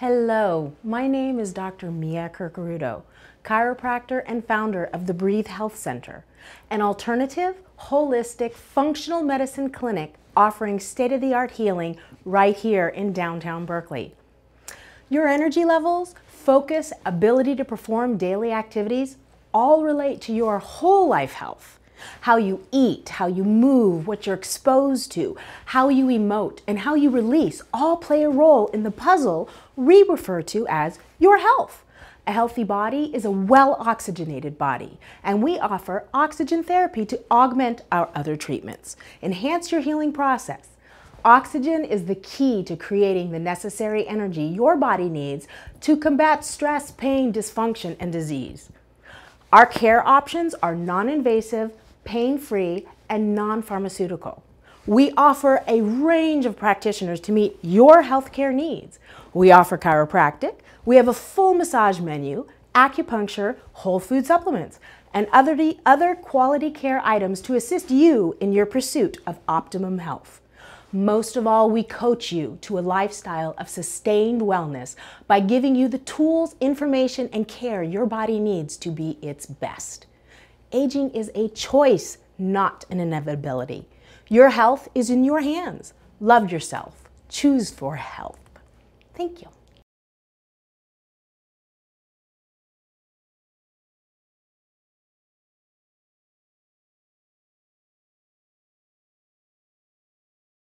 Hello, my name is Dr. Mia Kirkarudo, chiropractor and founder of the Breathe Health Center, an alternative, holistic, functional medicine clinic offering state-of-the-art healing right here in downtown Berkeley. Your energy levels, focus, ability to perform daily activities all relate to your whole life health how you eat, how you move, what you're exposed to, how you emote, and how you release all play a role in the puzzle we refer to as your health. A healthy body is a well oxygenated body, and we offer oxygen therapy to augment our other treatments, enhance your healing process. Oxygen is the key to creating the necessary energy your body needs to combat stress, pain, dysfunction, and disease. Our care options are non invasive, pain-free, and non-pharmaceutical. We offer a range of practitioners to meet your healthcare needs. We offer chiropractic, we have a full massage menu, acupuncture, whole food supplements, and other, other quality care items to assist you in your pursuit of optimum health. Most of all, we coach you to a lifestyle of sustained wellness by giving you the tools, information, and care your body needs to be its best aging is a choice, not an inevitability. Your health is in your hands. Love yourself. Choose for health. Thank you.